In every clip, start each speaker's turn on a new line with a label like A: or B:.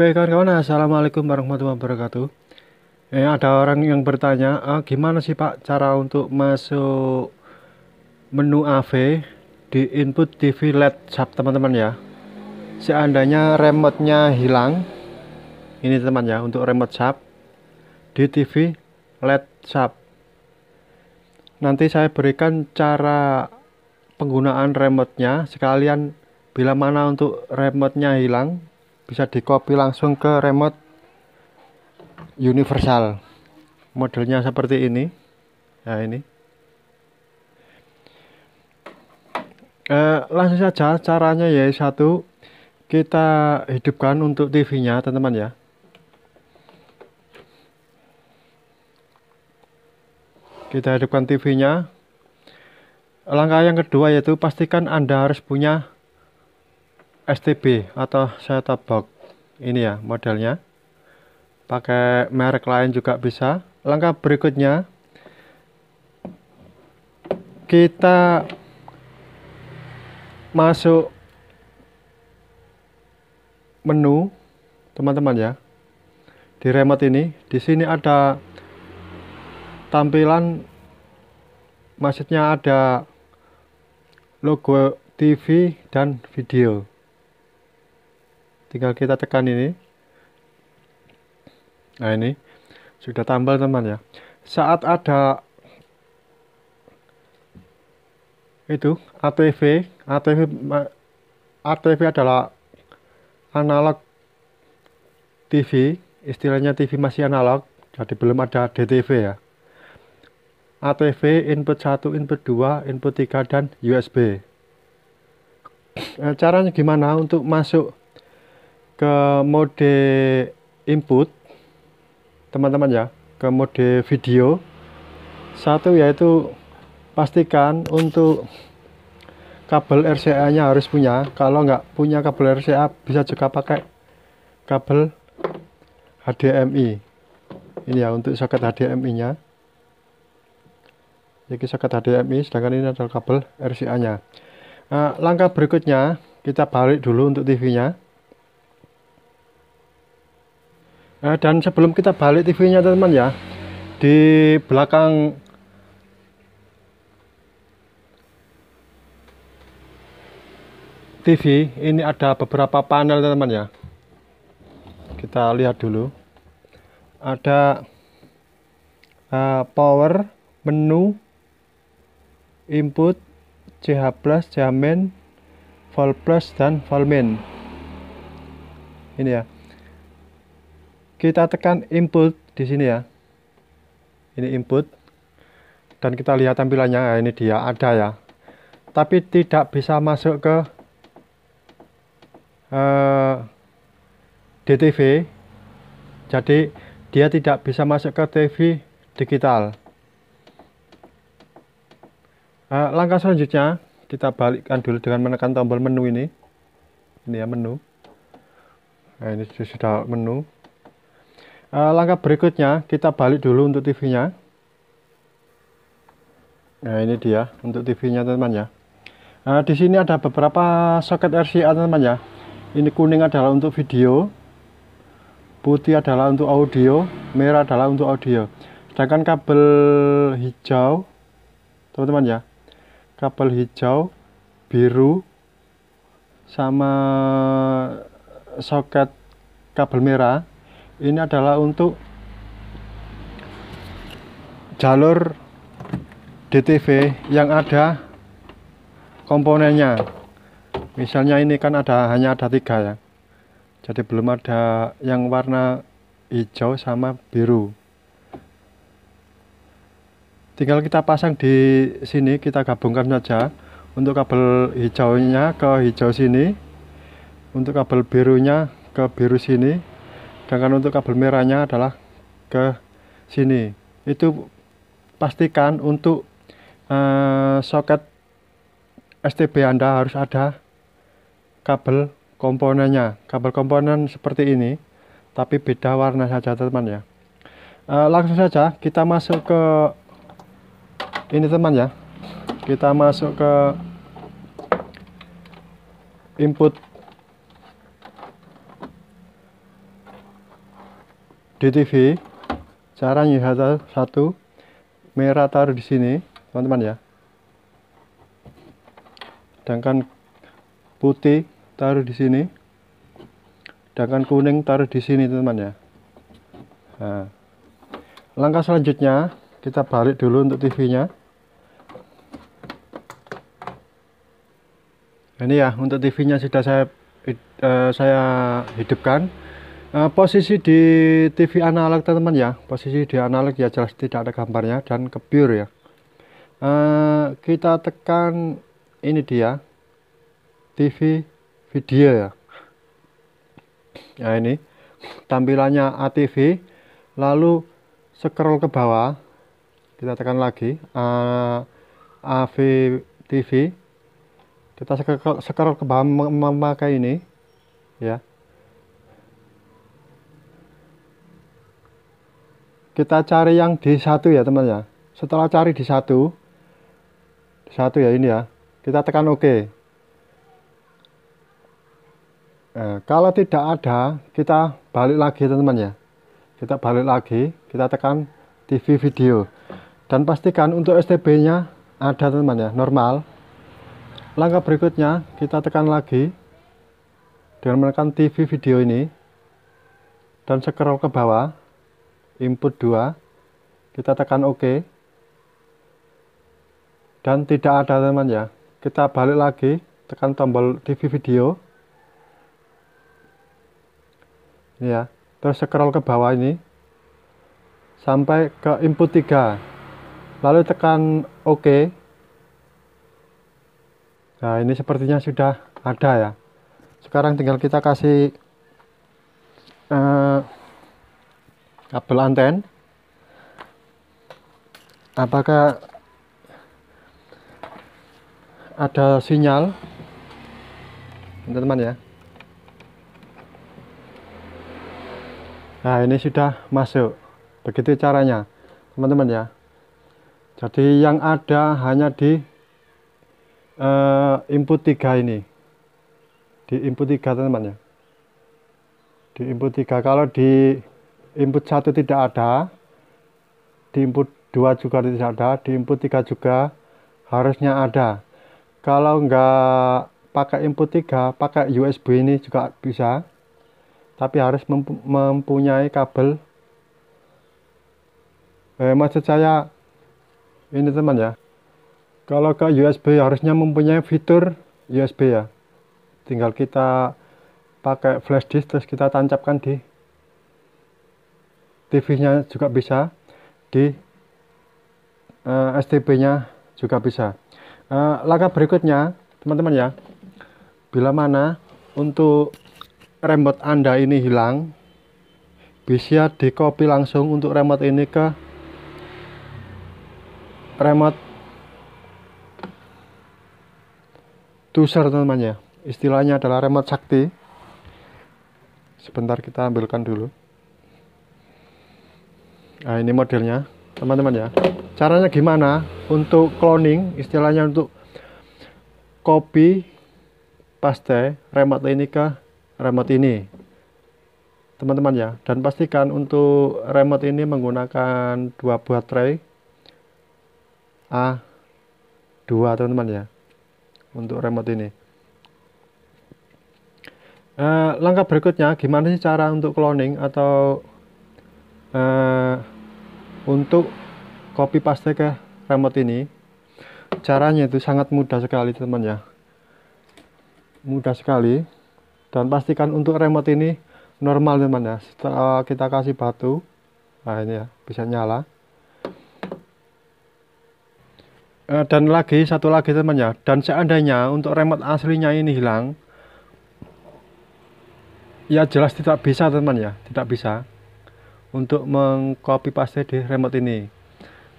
A: Baik kawan-kawan, Assalamualaikum warahmatullahi wabarakatuh eh, Ada orang yang bertanya, ah, gimana sih pak cara untuk masuk menu AV di input TV LED sub teman-teman ya Seandainya remote-nya hilang Ini teman ya, untuk remote sub di TV LED sub Nanti saya berikan cara penggunaan remote-nya sekalian bila mana untuk remote-nya hilang bisa dikopi langsung ke remote universal modelnya seperti ini ya ini eh, langsung saja caranya ya satu kita hidupkan untuk TV nya teman-teman ya kita hidupkan TV nya langkah yang kedua yaitu pastikan anda harus punya STB atau set-top box ini ya modelnya pakai merek lain juga bisa langkah berikutnya kita masuk menu teman-teman ya di remote ini di sini ada tampilan maksudnya ada logo TV dan video tinggal kita tekan ini nah ini sudah tambal teman ya saat ada itu ATV ATV ATV adalah analog TV istilahnya TV masih analog jadi belum ada DTV ya ATV input 1 input 2 input 3 dan USB eh, caranya gimana untuk masuk ke mode input teman-teman ya ke mode video satu yaitu pastikan untuk kabel RCA nya harus punya kalau nggak punya kabel RCA bisa juga pakai kabel HDMI ini ya untuk soket HDMI nya jadi soket HDMI sedangkan ini adalah kabel RCA nya nah, langkah berikutnya kita balik dulu untuk TV nya eh, dan sebelum kita balik TV nya teman-teman ya di belakang TV ini ada beberapa panel teman-teman ya kita lihat dulu ada uh, power menu input CH CH- jamin vol plus dan vol voltmin ini ya kita tekan input di sini ya ini input dan kita lihat tampilannya nah, ini dia ada ya tapi tidak bisa masuk ke uh, eh, DTV jadi dia tidak bisa masuk ke TV digital uh, langkah selanjutnya kita balikkan dulu dengan menekan tombol menu ini ini ya menu nah, ini sudah menu Eh, langkah berikutnya kita balik dulu untuk TV-nya. Nah ini dia untuk TV-nya teman-teman ya. Nah, di sini ada beberapa soket RCA teman-teman ya. Ini kuning adalah untuk video, putih adalah untuk audio, merah adalah untuk audio. Sedangkan kabel hijau, teman-teman ya, kabel hijau, biru, sama soket kabel merah ini adalah untuk jalur DTV yang ada komponennya misalnya ini kan ada hanya ada tiga ya jadi belum ada yang warna hijau sama biru tinggal kita pasang di sini kita gabungkan saja untuk kabel hijaunya ke hijau sini untuk kabel birunya ke biru sini sedangkan untuk kabel merahnya adalah ke sini itu pastikan untuk uh, soket STB Anda harus ada kabel komponennya kabel komponen seperti ini tapi beda warna saja teman ya uh, langsung saja kita masuk ke ini teman ya kita masuk ke input DTV cara nyihata satu merah taruh di sini teman-teman ya sedangkan putih taruh di sini sedangkan kuning taruh di sini teman-teman ya nah, langkah selanjutnya kita balik dulu untuk TV nya ini ya untuk TV nya sudah saya uh, saya hidupkan Uh, posisi di TV analog teman-teman ya posisi di analog ya jelas tidak ada gambarnya dan kebir ya uh, kita tekan ini dia TV video ya nah ini tampilannya ATV lalu scroll ke bawah kita tekan lagi uh, eh, AV TV kita scroll, scroll ke bawah memakai ini ya kita cari yang di satu ya teman ya setelah cari di satu di satu ya ini ya kita tekan OK nah, kalau tidak ada kita balik lagi teman-teman ya kita balik lagi kita tekan TV video dan pastikan untuk STB nya ada teman-teman ya normal langkah berikutnya kita tekan lagi dengan menekan TV video ini dan scroll ke bawah input 2 kita tekan OK dan tidak ada teman ya kita balik lagi tekan tombol TV video ya terus scroll ke bawah ini sampai ke input 3 lalu tekan OK nah ini sepertinya sudah ada ya sekarang tinggal kita kasih uh, kabel anten apakah ada sinyal teman-teman ya nah ini sudah masuk begitu caranya teman-teman ya jadi yang ada hanya di uh, input 3 ini di input 3 teman-teman ya di input 3 kalau di input satu tidak ada di input dua juga tidak ada di input tiga juga harusnya ada kalau enggak pakai input tiga, pakai USB ini juga bisa tapi harus mempunyai kabel eh, maksud saya ini teman ya kalau ke USB harusnya mempunyai fitur USB ya tinggal kita pakai flash disk terus kita tancapkan di TV-nya juga bisa, di uh, eh, STB-nya juga bisa. Uh, langkah berikutnya, teman-teman ya, bila mana untuk remote Anda ini hilang, bisa di copy langsung untuk remote ini ke remote tuser teman-teman ya. Istilahnya adalah remote sakti. Sebentar kita ambilkan dulu nah ini modelnya teman-teman ya caranya gimana untuk cloning istilahnya untuk copy paste remote ini ke remote ini teman-teman ya dan pastikan untuk remote ini menggunakan dua buah tray A2 teman-teman ya untuk remote ini eh, langkah berikutnya gimana sih cara untuk cloning atau eh, untuk copy paste ke remote ini caranya itu sangat mudah sekali teman ya mudah sekali dan pastikan untuk remote ini normal teman ya setelah kita kasih batu nah ini ya bisa nyala eh, dan lagi satu lagi teman ya dan seandainya untuk remote aslinya ini hilang ya jelas tidak bisa teman ya tidak bisa untuk mengcopy paste di remote ini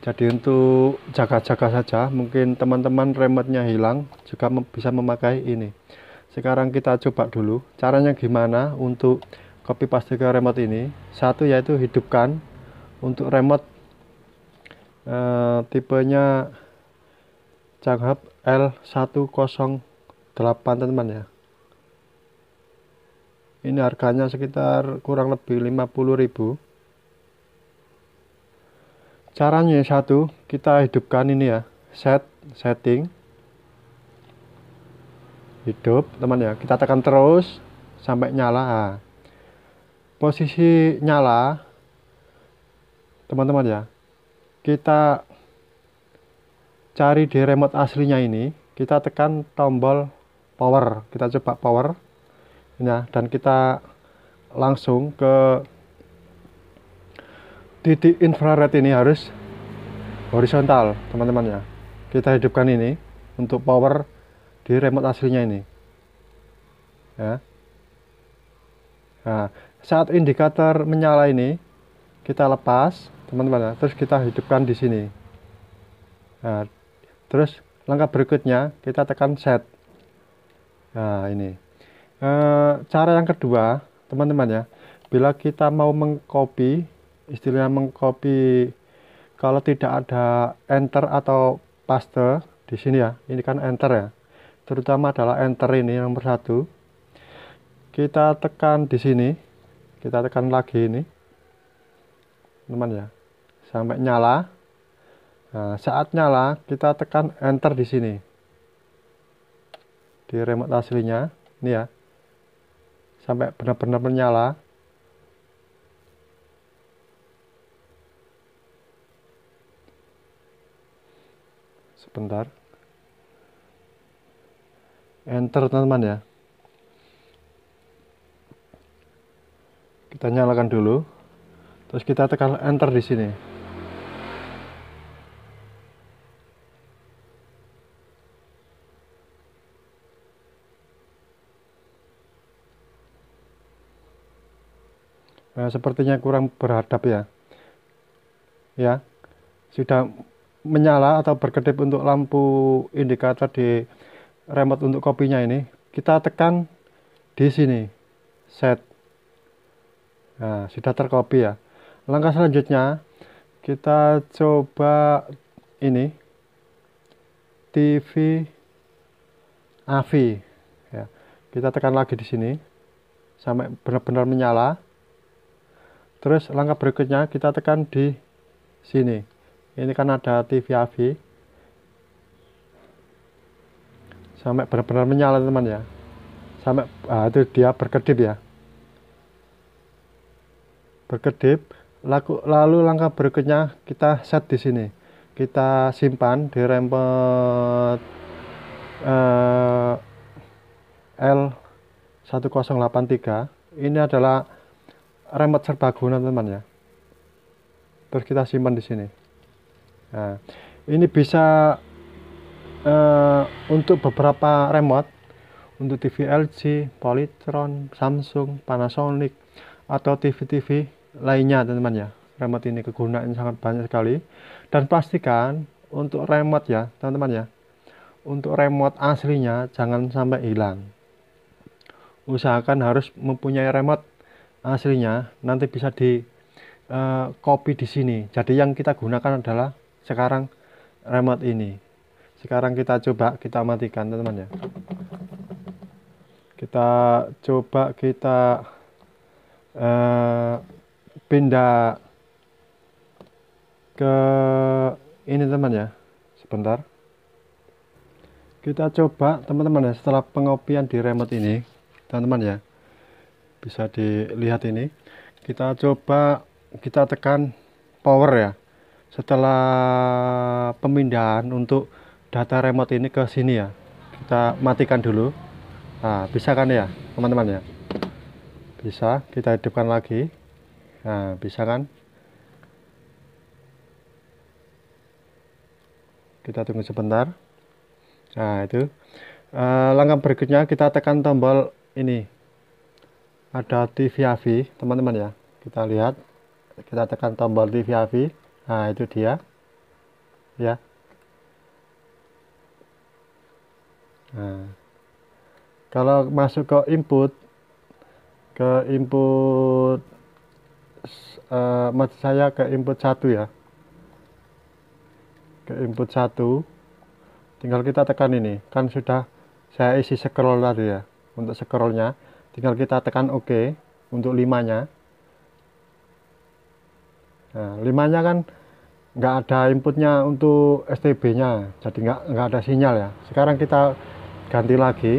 A: jadi untuk jaga-jaga saja mungkin teman-teman remote-nya hilang juga bisa memakai ini sekarang kita coba dulu caranya gimana untuk copy paste ke remote ini satu yaitu hidupkan untuk remote eh, tipenya Changhub L108 teman-teman ya ini harganya sekitar kurang lebih ribu caranya satu kita hidupkan ini ya set setting hidup teman ya kita tekan terus sampai nyala nah, posisi nyala teman-teman ya kita cari di remote aslinya ini kita tekan tombol power kita coba power ya dan kita langsung ke titik infrared ini harus horizontal teman-teman ya kita hidupkan ini untuk power di remote aslinya ini ya nah, saat indikator menyala ini kita lepas teman-teman ya terus kita hidupkan di sini nah, terus langkah berikutnya kita tekan set nah ini e, cara yang kedua teman-teman ya bila kita mau mengcopy istilahnya mengcopy kalau tidak ada enter atau paste di sini ya ini kan enter ya terutama adalah enter ini nomor satu kita tekan di sini kita tekan lagi ini teman ya sampai nyala nah, saat nyala kita tekan enter di sini di remote aslinya ini ya sampai benar-benar menyala sebentar enter teman-teman ya kita nyalakan dulu terus kita tekan enter di sini nah, sepertinya kurang berhadap ya ya sudah menyala atau berkedip untuk lampu indikator di remote untuk kopinya ini kita tekan di sini set nah sudah terkopi ya langkah selanjutnya kita coba ini TV AV ya kita tekan lagi di sini sampai benar-benar menyala terus langkah berikutnya kita tekan di sini ini kan ada TV AV sampai benar-benar menyala teman ya sampai ah, itu dia berkedip ya berkedip lalu, lalu langkah berikutnya kita set di sini kita simpan di rempet eh, L1083 ini adalah remote serbaguna teman ya terus kita simpan di sini nah, ini bisa uh, untuk beberapa remote untuk TV LG, Polytron, Samsung, Panasonic atau TV-TV lainnya teman-teman ya remote ini kegunaan sangat banyak sekali dan pastikan untuk remote ya teman-teman ya untuk remote aslinya jangan sampai hilang usahakan harus mempunyai remote aslinya nanti bisa di uh, copy di sini jadi yang kita gunakan adalah sekarang remote ini sekarang kita coba kita matikan teman-teman ya kita coba kita uh, pindah ke ini teman ya sebentar kita coba teman-teman ya setelah pengopian di remote ini teman-teman ya bisa dilihat ini kita coba kita tekan power ya setelah pemindahan untuk data remote ini ke sini ya kita matikan dulu nah, bisa kan ya teman-teman ya bisa kita hidupkan lagi nah bisa kan kita tunggu sebentar nah itu e, langkah berikutnya kita tekan tombol ini ada TV AV teman-teman ya kita lihat kita tekan tombol TV AV Nah, itu dia. Ya. Nah. Kalau masuk ke input ke input uh, maksud saya ke input satu ya. Ke input satu tinggal kita tekan ini. Kan sudah saya isi scroll tadi ya. Untuk scrollnya tinggal kita tekan OK untuk limanya Nah, limanya kan nggak ada inputnya untuk STB-nya, jadi nggak nggak ada sinyal ya. Sekarang kita ganti lagi,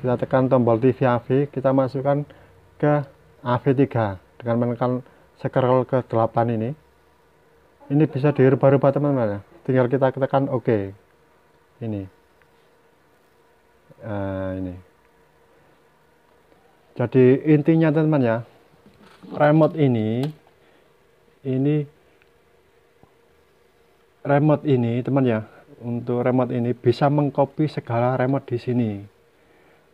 A: kita tekan tombol TV AV, kita masukkan ke AV3 dengan menekan scroll ke 8 ini. Ini bisa dirubah-rubah teman-teman ya. Tinggal kita tekan OK. Ini. Nah, ini. Jadi intinya teman-teman ya, remote ini ini remote ini teman ya untuk remote ini bisa mengcopy segala remote di sini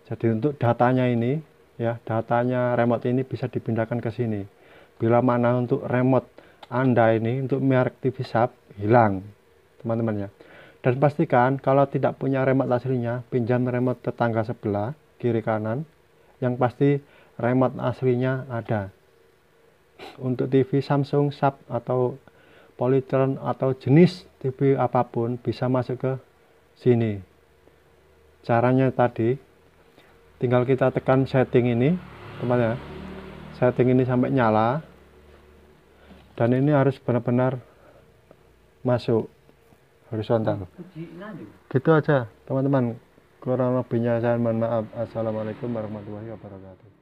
A: jadi untuk datanya ini ya datanya remote ini bisa dipindahkan ke sini bila mana untuk remote anda ini untuk merek TV Sub hilang teman-teman ya dan pastikan kalau tidak punya remote aslinya pinjam remote tetangga sebelah kiri kanan yang pasti remote aslinya ada untuk TV Samsung Sub atau Polytron atau jenis TV apapun bisa masuk ke sini caranya tadi tinggal kita tekan setting ini teman ya setting ini sampai nyala dan ini harus benar-benar masuk horizontal gitu aja teman-teman kurang lebihnya saya mohon maaf assalamualaikum warahmatullahi wabarakatuh